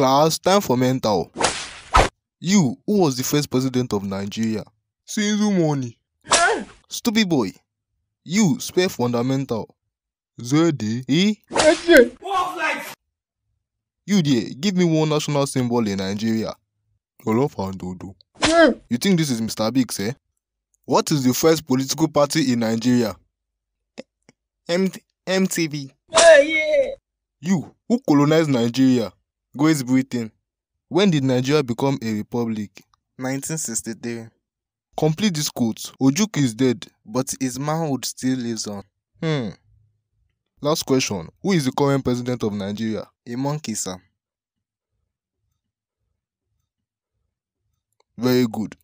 class, time for mental. You, who was the first president of Nigeria? Sinzu money. Stupid boy. You, spare fundamental. Zedi. E? You there, give me one national symbol in Nigeria. Olofa Dodo. You think this is Mr. Biggs, eh? What is the first political party in Nigeria? M MTV. Oh, yeah. You, who colonized Nigeria? Great Britain When did Nigeria become a republic? 1963. Complete this quote. Ojuk is dead, but his manhood still lives on. Hmm. Last question. Who is the current president of Nigeria? A monkey, sir. Very good.